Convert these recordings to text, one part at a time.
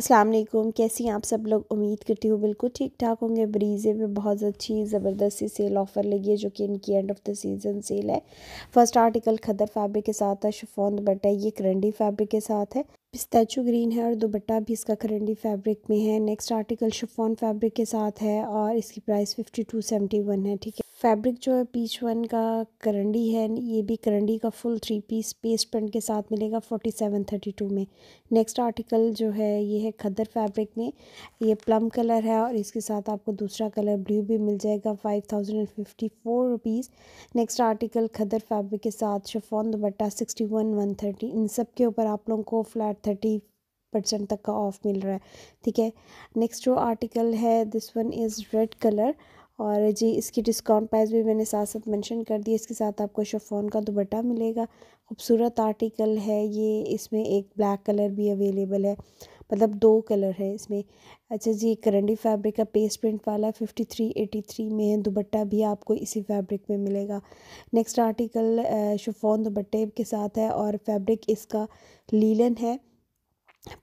अस्सलाम वालेकुम कैसी हैं आप सब लोग उम्मीद करती हूँ बिल्कुल ठीक ठाक होंगे ब्रीजे पे बहुत अच्छी ज़बरदस्त सी सेल ऑफ़र लगी है जो कि इनकी end of the season sale है फर्स्ट आर्टिकल खदर फैब्रिक के साथ है शिफॉन दुपट्टा ये करंडी फैब्रिक के साथ है पिस्ताचू ग्रीन है और दुपट्टा भी इसका करंडी फैब्रिक में है नेक्स्ट आर्टिकल शिफॉन फैब्रिक के साथ है और इसकी price fifty two seventy one है ठीक है फैब्रिक जो है पीच वन का करंडी है ये भी करंडी का full three piece paste print के साथ मिलेगा फोर्टी सेवन थर्टी टू में नेक्स्ट आर्टिकल जो है ये है खदर फैब्रिक में ये प्लम कलर है और इसके साथ आपको दूसरा कलर ब्लू भी मिल जाएगा five thousand and fifty four rupees next article khaddar fabric के साथ chiffon dupatta sixty one one thirty इन सब के ऊपर आप लोगों को फ्लैट थर्टी परसेंट तक का ऑफ मिल रहा है ठीक है नेक्स्ट जो आर्टिकल है this one is red colour और जी इसकी डिस्काउंट प्राइस भी मैंने साथ साथ मेंशन कर दी इसके साथ आपको शफोन का दुपट्टा मिलेगा खूबसूरत आर्टिकल है ये इसमें एक ब्लैक कलर भी अवेलेबल है मतलब दो कलर है इसमें अच्छा जी करंडी फैब्रिक का पेस्ट प्रिंट वाला फिफ्टी थ्री एटी थ्री में है दुपट्टा भी आपको इसी फैब्रिक में मिलेगा नेक्स्ट आर्टिकल शफोन दुपट्टे के साथ है और फैब्रिक इसका लीलन है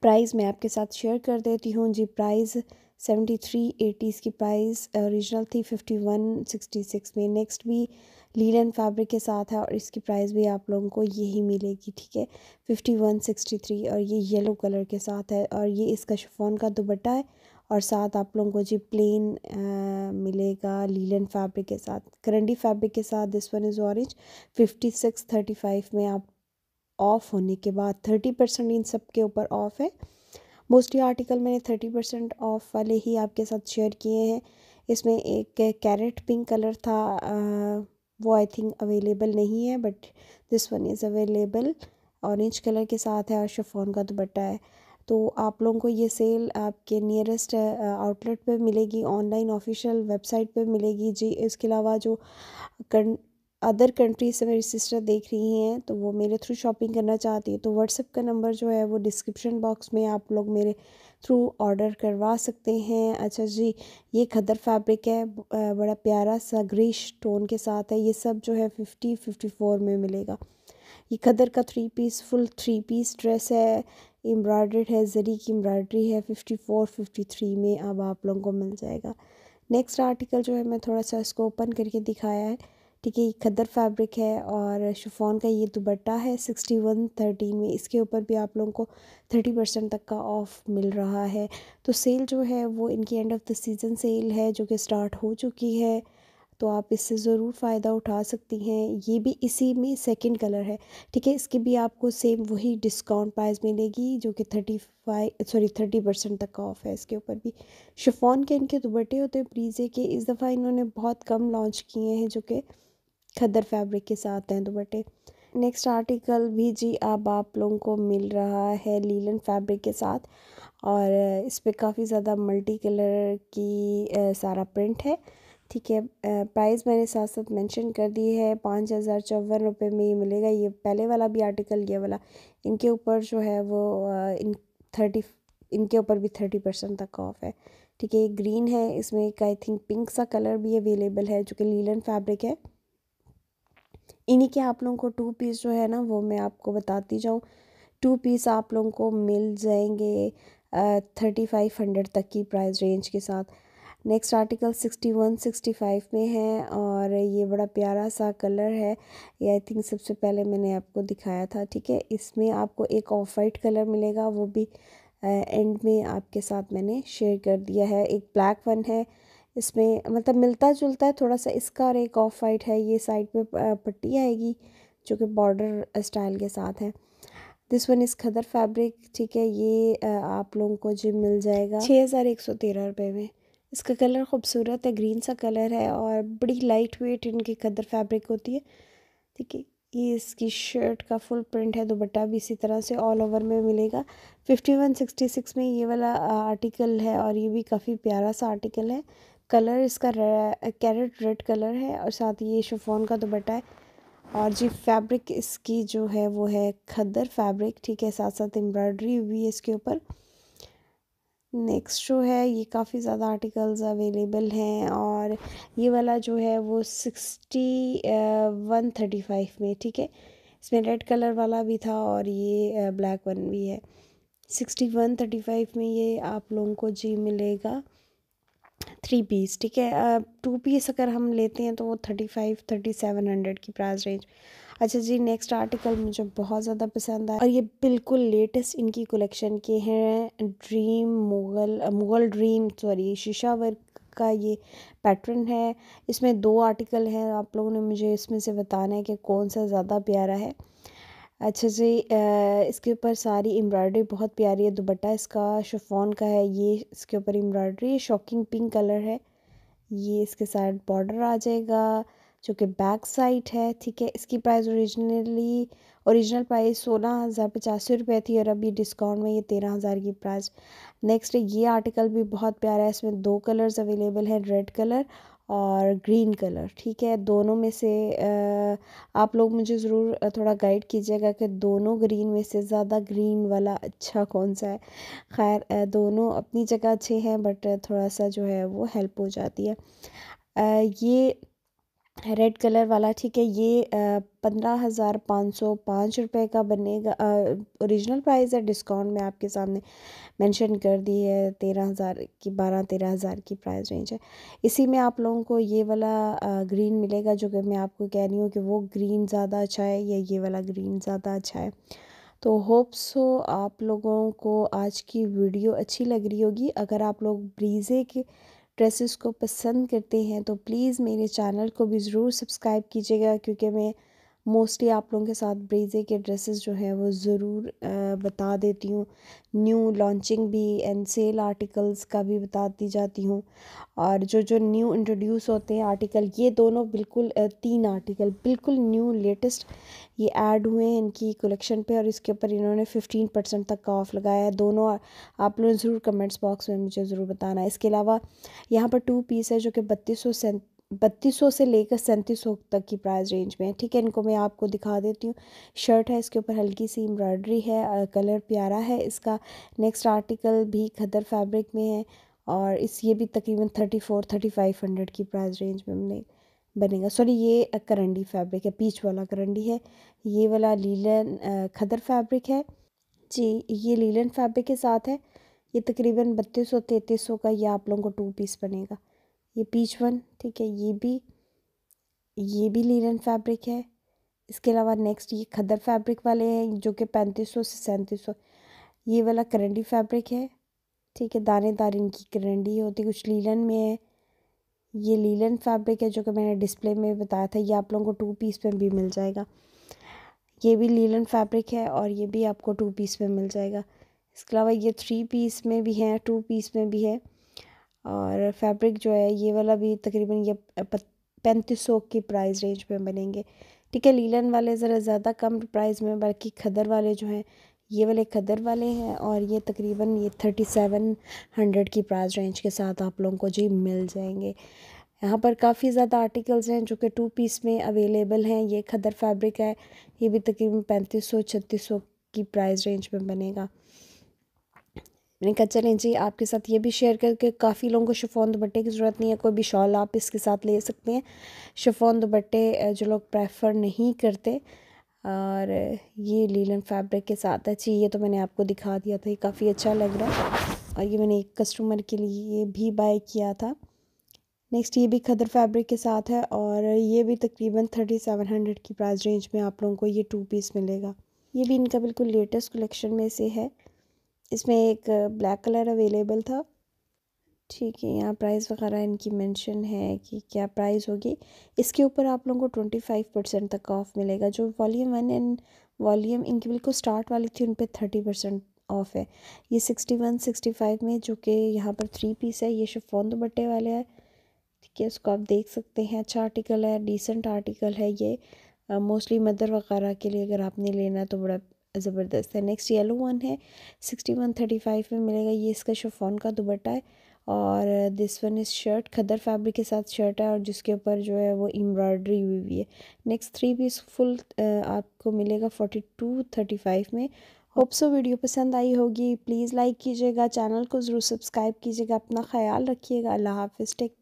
प्राइस मैं आपके साथ शेयर कर देती हूँ जी प्राइस सेवेंटी थ्री एटी इसकी प्राइस ओरिजिनल थी फिफ्टी वन सिक्सटी सिक्स में नेक्स्ट भी लीलन फैब्रिक के साथ है और इसकी प्राइस भी आप लोगों को यही मिलेगी ठीक है फिफ्टी वन सिक्सटी थ्री और ये येलो कलर के साथ है और ये इसका शिफोन का दुपट्टा है और साथ आप लोगों को जी प्लेन आ, uh, मिलेगा लीलन फैब्रिक के साथ करंडी फैब्रिक के साथ this one is orange fifty six thirty five में आप ऑफ़ होने के बाद थर्टी परसेंट इन सब के ऊपर ऑफ़ है मोस्टली आर्टिकल मैंने थर्टी परसेंट ऑफ़ वाले ही आपके साथ शेयर किए हैं इसमें एक कैरेट पिंक कलर था आ, वो आई थिंक अवेलेबल नहीं है but this one is available orange colour के साथ है और शफोन का दुपट्टा है तो आप लोगों को ये सेल आपके नियरेस्ट आउटलेट पे मिलेगी ऑनलाइन ऑफिशियल वेबसाइट पे मिलेगी जी इसके अलावा जो कन अदर कंट्रीज से मेरी सिस्टर देख रही हैं तो वो मेरे थ्रू शॉपिंग करना चाहती है तो व्हाट्सअप का नंबर जो है वो डिस्क्रिप्शन बॉक्स में आप लोग मेरे थ्रू ऑर्डर करवा सकते हैं अच्छा जी ये खदर फैब्रिक है बड़ा प्यारा सा ग्रीश टोन के साथ है ये सब जो है फिफ्टी फिफ्टी फोर में मिलेगा ये खदर का three piece full three piece dress है एम्ब्रॉयड्रेड है जरी की एम्ब्रॉयड्री है फिफ्टी फोर फिफ्टी थ्री में अब आप लोगों को मिल जाएगा नेक्स्ट आर्टिकल जो है मैं थोड़ा सा इसको ओपन करके दिखाया है ठीक है ये खद्दर फैब्रिक है और शिफोन का ये दुबट्टा है सिक्सटी वन थर्टी में इसके ऊपर भी आप लोगों को थर्टी परसेंट तक का ऑफ मिल रहा है तो सेल जो है वो इनकी end of the season sale है जो कि स्टार्ट हो चुकी है तो आप इससे ज़रूर फ़ायदा उठा सकती हैं ये भी इसी में सेकंड कलर है ठीक है इसके भी आपको सेम वही डिस्काउंट प्राइस मिलेगी जो कि thirty five sorry thirty percent तक का ऑफ है इसके ऊपर भी शिफॉन के इनके दुबटे होते हैं प्रीजे के इस दफ़ा इन्होंने बहुत कम लॉन्च किए हैं जो कि खदर फैब्रिक के साथ हैं दुपट्टे नेक्स्ट आर्टिकल भी जी अब आप लोगों को मिल रहा है लीलन फैब्रिक के साथ और इस पर काफ़ी ज़्यादा मल्टी कलर की सारा प्रिंट है ठीक है प्राइस मैंने साथ साथ मेंशन कर दी है पाँच हज़ार चौवन रुपये में ये मिलेगा ये पहले वाला भी आर्टिकल ये वाला इनके ऊपर जो है वो इन थर्टी इनके ऊपर भी थर्टी परसेंट तक ऑफ है ठीक है ये ग्रीन है इसमें एक आई थिंक पिंक सा कलर भी अवेलेबल है जो कि लीलन फैब्रिक है इन्हीं के आप लोगों को टू पीस जो है ना वो मैं आपको बताती जाऊँ टू पीस आप लोगों को मिल जाएंगे थर्टी फाइव हंड्रेड तक की प्राइस रेंज के साथ next article sixty one sixty five में है और ये बड़ा प्यारा सा कलर है ये आई थिंक सबसे पहले मैंने आपको दिखाया था ठीक है इसमें आपको एक ऑफ वाइट कलर मिलेगा वो भी एंड में आपके साथ मैंने शेयर कर दिया है एक ब्लैक वन है इसमें मतलब मिलता जुलता है थोड़ा सा इसका और एक ऑफ वाइट है ये साइड पे पट्टी आएगी जो कि बॉर्डर स्टाइल के साथ है दिस वन इस खदर फैब्रिक ठीक है ये आप लोगों को जी मिल जाएगा छः हज़ार एक सौ तेरह रुपये में इसका कलर खूबसूरत है ग्रीन सा कलर है और बड़ी लाइट वेट इनकी खदर फैब्रिक होती है ठीक है ये इसकी शर्ट का फुल प्रिंट है दुपट्टा भी इसी तरह से ऑल ओवर में मिलेगा फिफ्टी वन सिक्सटी सिक्स में ये वाला आर्टिकल है और ये भी काफ़ी प्यारा सा आर्टिकल है कलर इसका कैरेट रेड कलर है और साथ ही ये शोफोन का दुपट्टा है और जी फैब्रिक इसकी जो है वो है खद्दर फैब्रिक ठीक है साथ साथ एम्ब्रॉयडरी हुई है इसके ऊपर नेक्स्ट जो है ये काफ़ी ज़्यादा आर्टिकल्स अवेलेबल हैं और ये वाला जो है वो सिक्सटी वन थर्टी फाइव में ठीक है इसमें रेड कलर वाला भी था और ये ब्लैक वन भी है सिक्सटी वन थर्टी फाइव में ये आप लोगों को जी मिलेगा थ्री पीस ठीक है टू पीस अगर हम लेते हैं तो वो thirty five thirty seven hundred की प्राइस रेंज अच्छा जी नेक्स्ट आर्टिकल मुझे बहुत ज़्यादा पसंद आया और ये बिल्कुल लेटेस्ट इनकी कलेक्शन के हैं dream Mughal Mughal dream sorry sheesha work का ये पैटर्न है इसमें दो आर्टिकल हैं आप लोगों ने मुझे इसमें से बताना है कि कौन सा ज़्यादा प्यारा है अच्छा जी इसके ऊपर सारी एम्ब्रॉयडरी बहुत प्यारी है दुबट्टा इसका शफोन का है ये इसके ऊपर एम्ब्रॉयडरी शॉकिंग पिंक कलर है ये इसके साइड बॉर्डर आ जाएगा जो कि बैक साइड है ठीक है इसकी प्राइस ओरिजिनली ओरिजिनल प्राइस सोलह हज़ार पचासी रुपये थी और अभी डिस्काउंट में ये तेरह हज़ार की प्राइस नेक्स्ट ये आर्टिकल भी बहुत प्यारा है इसमें दो कलर्स अवेलेबल हैं रेड कलर और ग्रीन कलर ठीक है दोनों में से आप लोग मुझे ज़रूर थोड़ा गाइड कीजिएगा कि दोनों ग्रीन में से ज़्यादा ग्रीन वाला अच्छा कौन सा है खैर दोनों अपनी जगह अच्छे हैं बट थोड़ा सा जो है वो हेल्प हो जाती है ये रेड कलर वाला ठीक है ये पंद्रह हज़ार पाँच सौ पाँच रुपये का बनेगा ओरिजिनल प्राइस है डिस्काउंट में आपके सामने मेंशन कर दी है तेरह हज़ार की बारह तेरह हज़ार की प्राइस रेंज है इसी में आप लोगों को ये वाला ग्रीन मिलेगा जो कि मैं आपको कह रही हूँ कि वो ग्रीन ज़्यादा अच्छा है या ये वाला ग्रीन ज़्यादा अच्छा है तो होप्स हो आप लोगों को आज की वीडियो अच्छी लग रही होगी अगर आप लोग ब्रीज़े के ड्रेसेस को पसंद करते हैं तो प्लीज़ मेरे चैनल को भी ज़रूर सब्सक्राइब कीजिएगा क्योंकि मैं मोस्टली आप लोगों के साथ ब्रेज़े के ड्रेसेस जो हैं वो ज़रूर बता देती हूँ न्यू लॉन्चिंग भी एंड सेल आर्टिकल्स का भी बताती जाती हूँ और जो जो न्यू इंट्रोड्यूस होते हैं आर्टिकल ये दोनों बिल्कुल तीन आर्टिकल बिल्कुल न्यू लेटेस्ट ये ऐड हुए हैं इनकी कलेक्शन पे और इसके ऊपर इन्होंने फिफ्टीन परसेंट तक का ऑफ़ लगाया है दोनों आप ने ज़रूर कमेंट्स बॉक्स में मुझे ज़रूर बताना इसके अलावा यहाँ पर टू पीस है जो कि बत्तीस सौ बत्तीस सौ से लेकर सैंतीस सौ तक की प्राइस रेंज में है ठीक है इनको मैं आपको दिखा देती हूँ शर्ट है इसके ऊपर हल्की सी एम्ब्रॉयडरी है कलर प्यारा है इसका नेक्स्ट आर्टिकल भी खदर फैब्रिक में है और इस ये भी तकरीबन thirty four thirty five hundred की प्राइस रेंज में हमने बनेगा सॉरी ये करंडी फैब्रिक है पीच वाला करंडी है ये वाला लीलन खदर फैब्रिक है जी ये लीलन फैब्रिक के साथ है ये तकरीबन बत्तीस सौ तैंतीस सौ का ये आप लोगों को टू पीस बनेगा ये पीच वन ठीक है ये भी ये भी लीलन फैब्रिक है इसके अलावा नेक्स्ट ये खदर फैब्रिक वाले हैं जो कि पैंतीस सौ से सैंतीस सौ ये वाला करंडी फैब्रिक है ठीक है दार इनकी करंडी होती कुछ लीलन में है ये लीलन फैब्रिक है जो कि मैंने डिस्प्ले में बताया था ये आप लोगों को टू पीस में भी मिल जाएगा ये भी लीलन फैब्रिक है और ये भी आपको टू पीस में मिल जाएगा इसके अलावा ये थ्री पीस में भी है टू पीस में भी है और फैब्रिक जो है ये वाला भी तकरीबन ये पैंतीस सौ की प्राइस रेंज में बनेंगे ठीक है लीलन वाले ज़रा ज़्यादा कम प्राइस में बल्कि खदर वाले जो हैं ये वाले खदर वाले हैं और ये तकरीबन ये थर्टी सेवन हंड्रेड की प्राइस रेंज के साथ आप लोगों को जी मिल जाएंगे यहाँ पर काफ़ी ज़्यादा आर्टिकल्स हैं जो कि टू पीस में अवेलेबल हैं ये खदर फैब्रिक है ये भी तकरीबन पैंतीस सौ छत्तीस सौ की प्राइस रेंज में बनेगा मैंने कहा चलें जी आपके साथ ये भी शेयर करके काफ़ी लोगों को शिफोन दुपट्टे की ज़रूरत नहीं है कोई भी शॉल आप इसके साथ ले सकते हैं शिफोन दुपट्टे जो लोग प्रेफर नहीं करते और ये लीलन फैब्रिक के साथ है अच्छी ये तो मैंने आपको दिखा दिया था ये काफ़ी अच्छा लग रहा है और ये मैंने एक कस्टमर के लिए भी बाय किया था नेक्स्ट ये भी खदर फैब्रिक के साथ है और ये भी तकरीबन थर्टी सेवन हंड्रेड की प्राइस रेंज में आप लोगों को ये टू पीस मिलेगा ये भी इनका बिल्कुल लेटेस्ट कलेक्शन में से है इसमें एक ब्लैक कलर अवेलेबल था ठीक है यहाँ प्राइस वगैरह इनकी मेंशन है कि क्या प्राइस होगी इसके ऊपर आप लोगों को ट्वेंटी फाइव परसेंट तक का ऑफ़ मिलेगा जो वॉल्यूम वन एंड वॉल्यूम इनकी बिल्कुल स्टार्ट वाली थी उन पर थर्टी परसेंट ऑफ़ है ये सिक्सटी वन सिक्सटी फाइव में जो कि यहाँ पर थ्री पीस है ये शिफोन दुपट्टे वाले है ठीक है उसको आप देख सकते हैं अच्छा आर्टिकल है डिसेंट आर्टिकल है ये मोस्टली मदर वगैरह के लिए अगर आपने लेना है तो बड़ा ज़बरदस्त है नेक्स्ट येलो वन है सिक्सटी वन थर्टी फाइव में मिलेगा ये इसका शोफोन का दुपट्टा है और this one is shirt khaddar fabric के साथ शर्ट है और जिसके ऊपर जो है वो एम्ब्रॉयडरी हुई हुई है नेक्स्ट थ्री पीस फुल आपको मिलेगा फोर्टी टू थर्टी फाइव में होप सो वीडियो पसंद आई होगी प्लीज़ लाइक कीजिएगा चैनल को ज़रूर सब्सक्राइब कीजिएगा अपना ख्याल रखिएगा अल्लाह हाफिज़ टेक